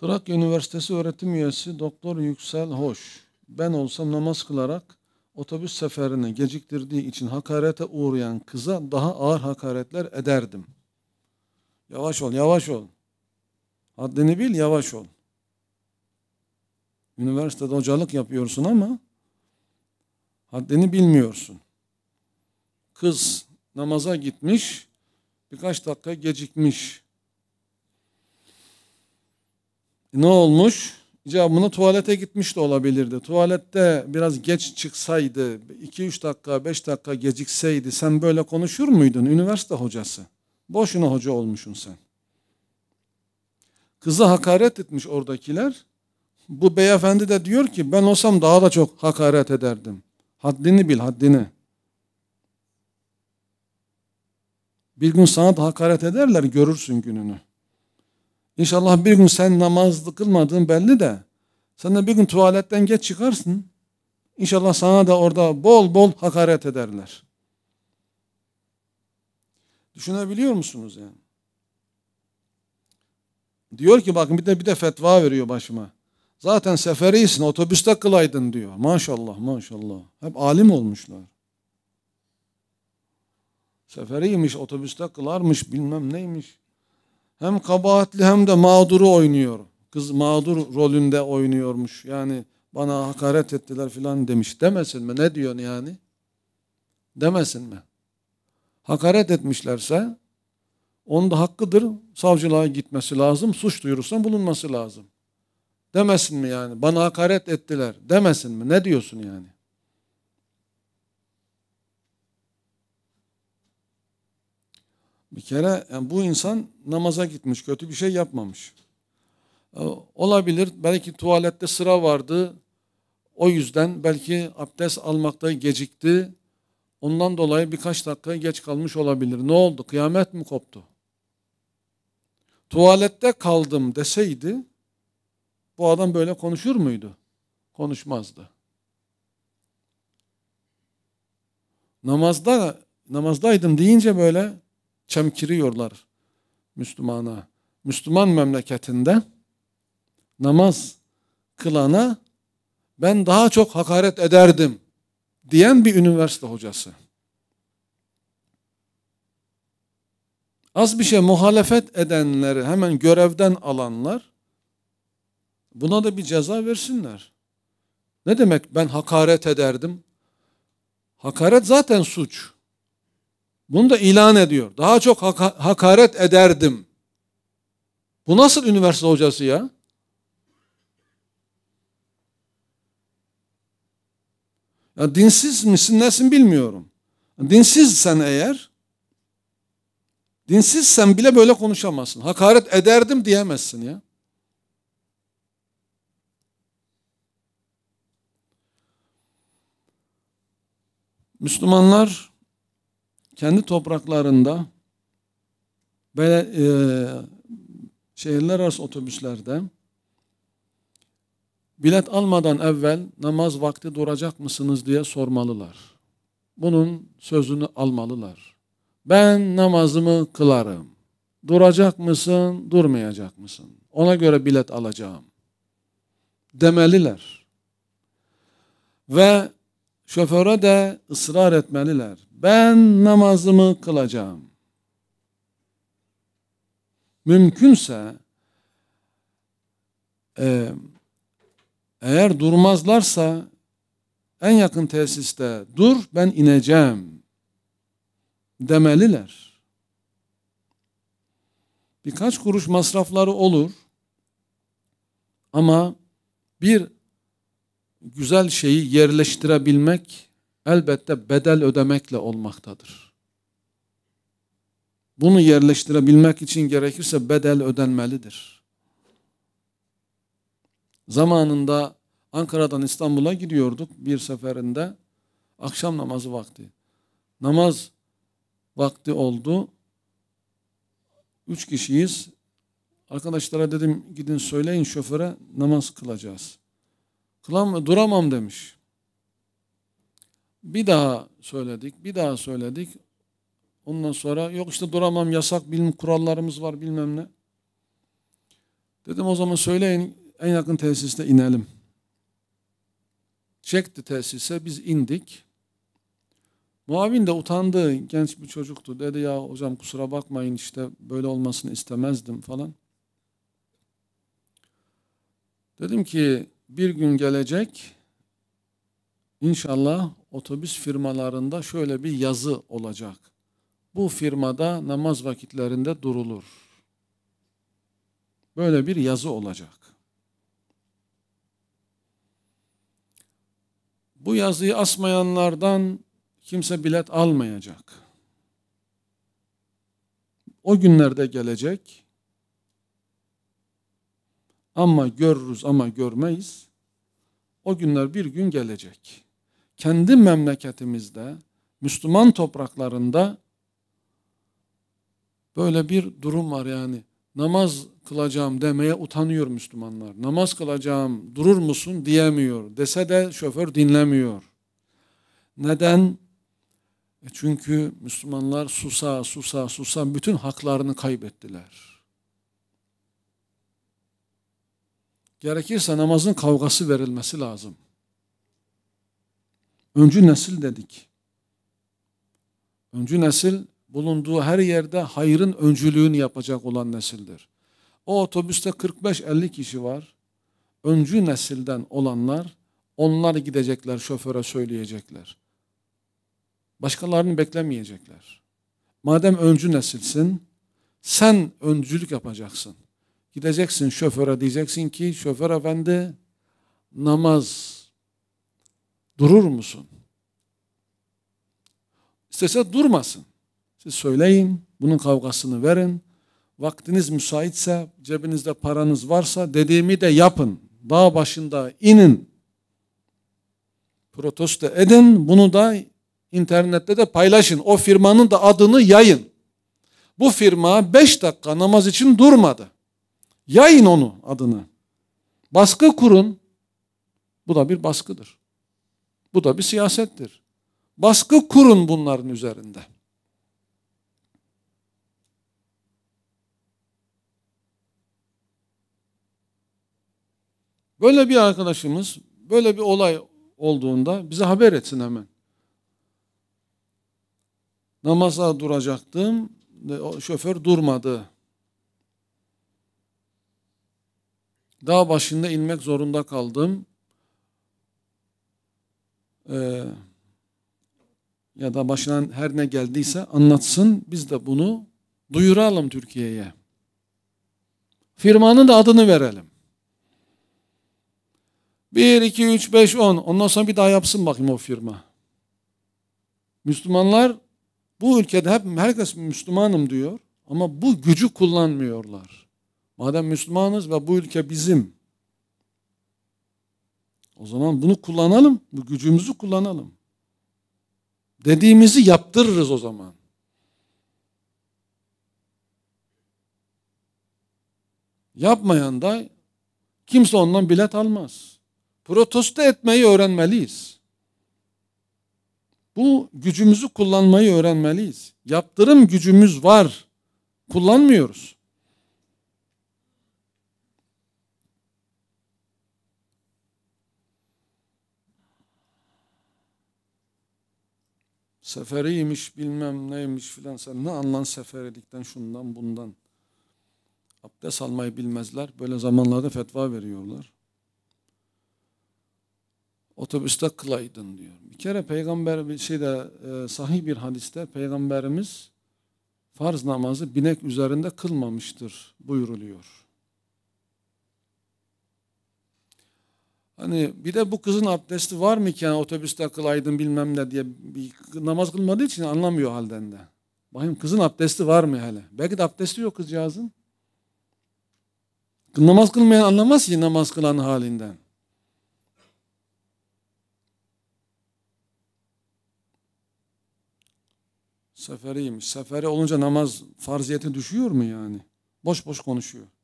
Trakya Üniversitesi öğretim üyesi Doktor Yüksel Hoş, ben olsam namaz kılarak otobüs seferini geciktirdiği için hakarete uğrayan kıza daha ağır hakaretler ederdim. Yavaş ol, yavaş ol. Haddini bil, yavaş ol. Üniversitede hocalık yapıyorsun ama haddini bilmiyorsun. Kız namaza gitmiş, birkaç dakika gecikmiş ne olmuş? Cevabını tuvalete gitmiş de olabilirdi. Tuvalette biraz geç çıksaydı, 2-3 dakika, 5 dakika gecikseydi sen böyle konuşur muydun? Üniversite hocası. Boşuna hoca olmuşsun sen. Kızı hakaret etmiş oradakiler. Bu beyefendi de diyor ki ben olsam daha da çok hakaret ederdim. Haddini bil, haddini. Bir gün sana da hakaret ederler, görürsün gününü. İnşallah bir gün sen namaz kılmadığın belli de sen de bir gün tuvaletten geç çıkarsın. İnşallah sana da orada bol bol hakaret ederler. Düşünebiliyor musunuz yani? Diyor ki bakın bir de bir de fetva veriyor başıma. Zaten seferiysin otobüste kılaydın diyor. Maşallah maşallah. Hep alim olmuşlar. Seferiymiş otobüste kılarmış bilmem neymiş hem kabahatli hem de mağduru oynuyor. Kız mağdur rolünde oynuyormuş. Yani bana hakaret ettiler filan demiş. Demesin mi? Ne diyorsun yani? Demesin mi? Hakaret etmişlerse onun da hakkıdır. Savcılığa gitmesi lazım. Suç duyurusuna bulunması lazım. Demesin mi yani? Bana hakaret ettiler. Demesin mi? Ne diyorsun yani? Bir kere yani bu insan namaza gitmiş, kötü bir şey yapmamış. Ee, olabilir belki tuvalette sıra vardı. O yüzden belki abdest almakta gecikti. Ondan dolayı birkaç dakika geç kalmış olabilir. Ne oldu? Kıyamet mi koptu? Tuvalette kaldım deseydi bu adam böyle konuşur muydu? Konuşmazdı. Namazda namazdaydım deyince böyle çemkiriyorlar Müslümana. Müslüman memleketinde namaz kılana ben daha çok hakaret ederdim diyen bir üniversite hocası. Az bir şey muhalefet edenleri hemen görevden alanlar buna da bir ceza versinler. Ne demek ben hakaret ederdim? Hakaret zaten suç. Bunu da ilan ediyor. Daha çok hakaret ederdim. Bu nasıl üniversite hocası ya? Ya dinsiz misin nesin bilmiyorum. Dinsizsen eğer, dinsizsen bile böyle konuşamazsın. Hakaret ederdim diyemezsin ya. Müslümanlar kendi topraklarında böyle e, şehirler arası otobüslerde bilet almadan evvel namaz vakti duracak mısınız diye sormalılar. Bunun sözünü almalılar. Ben namazımı kılarım. Duracak mısın, durmayacak mısın? Ona göre bilet alacağım. Demeliler. Ve şoföre de ısrar etmeliler. Ben namazımı kılacağım. Mümkünse e, eğer durmazlarsa en yakın tesiste dur ben ineceğim demeliler. Birkaç kuruş masrafları olur ama bir güzel şeyi yerleştirebilmek elbette bedel ödemekle olmaktadır. Bunu yerleştirebilmek için gerekirse bedel ödenmelidir. Zamanında Ankara'dan İstanbul'a gidiyorduk bir seferinde akşam namazı vakti. Namaz vakti oldu. Üç kişiyiz. Arkadaşlara dedim gidin söyleyin şoföre namaz kılacağız. Kılam, duramam demiş. Bir daha söyledik, bir daha söyledik. Ondan sonra yok işte duramam yasak bilim kurallarımız var bilmem ne. Dedim o zaman söyleyin en yakın tesiste inelim. Çekti tesise biz indik. Muavin de utandı genç bir çocuktu. Dedi ya hocam kusura bakmayın işte böyle olmasını istemezdim falan. Dedim ki bir gün gelecek inşallah otobüs firmalarında şöyle bir yazı olacak. Bu firmada namaz vakitlerinde durulur. Böyle bir yazı olacak. Bu yazıyı asmayanlardan kimse bilet almayacak. O günlerde gelecek ama görürüz ama görmeyiz. O günler bir gün gelecek. Kendi memleketimizde, Müslüman topraklarında böyle bir durum var yani. Namaz kılacağım demeye utanıyor Müslümanlar. Namaz kılacağım durur musun diyemiyor. Dese de şoför dinlemiyor. Neden? E çünkü Müslümanlar susa susa susa bütün haklarını kaybettiler. Gerekirse namazın kavgası verilmesi lazım. Öncü nesil dedik. Öncü nesil bulunduğu her yerde hayrın öncülüğünü yapacak olan nesildir. O otobüste 45-50 kişi var. Öncü nesilden olanlar onlar gidecekler şoföre söyleyecekler. Başkalarını beklemeyecekler. Madem öncü nesilsin sen öncülük yapacaksın. Gideceksin şoföre diyeceksin ki şoför efendi namaz durur musun? İstese durmasın. Siz söyleyin, bunun kavgasını verin. Vaktiniz müsaitse, cebinizde paranız varsa dediğimi de yapın. Dağ başında inin. Protesto edin, bunu da internette de paylaşın. O firmanın da adını yayın. Bu firma 5 dakika namaz için durmadı. Yayın onu adını. Baskı kurun. Bu da bir baskıdır. Bu da bir siyasettir. Baskı kurun bunların üzerinde. Böyle bir arkadaşımız böyle bir olay olduğunda bize haber etsin hemen. Namaza duracaktım, şoför durmadı. Dağ başında inmek zorunda kaldım. Ee, ya da başına her ne geldiyse anlatsın. Biz de bunu duyuralım Türkiye'ye. Firmanın da adını verelim. 1, 2, 3, 5, 10. Ondan sonra bir daha yapsın bakayım o firma. Müslümanlar bu ülkede hep herkes Müslümanım diyor ama bu gücü kullanmıyorlar. Madem Müslümanız ve bu ülke bizim. O zaman bunu kullanalım. Bu gücümüzü kullanalım. Dediğimizi yaptırırız o zaman. Yapmayan da kimse ondan bilet almaz. Protesto etmeyi öğrenmeliyiz. Bu gücümüzü kullanmayı öğrenmeliyiz. Yaptırım gücümüz var. Kullanmıyoruz. seferiymiş bilmem neymiş filan sen ne anlan seferidikten şundan bundan. Abdest almayı bilmezler. Böyle zamanlarda fetva veriyorlar. Otobüste kılaydın diyor. Bir kere peygamber bir şeyde e, sahih bir hadiste peygamberimiz farz namazı binek üzerinde kılmamıştır buyuruluyor. Hani bir de bu kızın abdesti var mı ki yani otobüste kılaydın bilmem ne diye bir, namaz kılmadığı için anlamıyor halden de. Bakayım kızın abdesti var mı hele? Belki de abdesti yok kızcağızın. Namaz kılmayan anlamaz ki namaz kılan halinden. Seferiymiş. Seferi olunca namaz farziyeti düşüyor mu yani? Boş boş konuşuyor.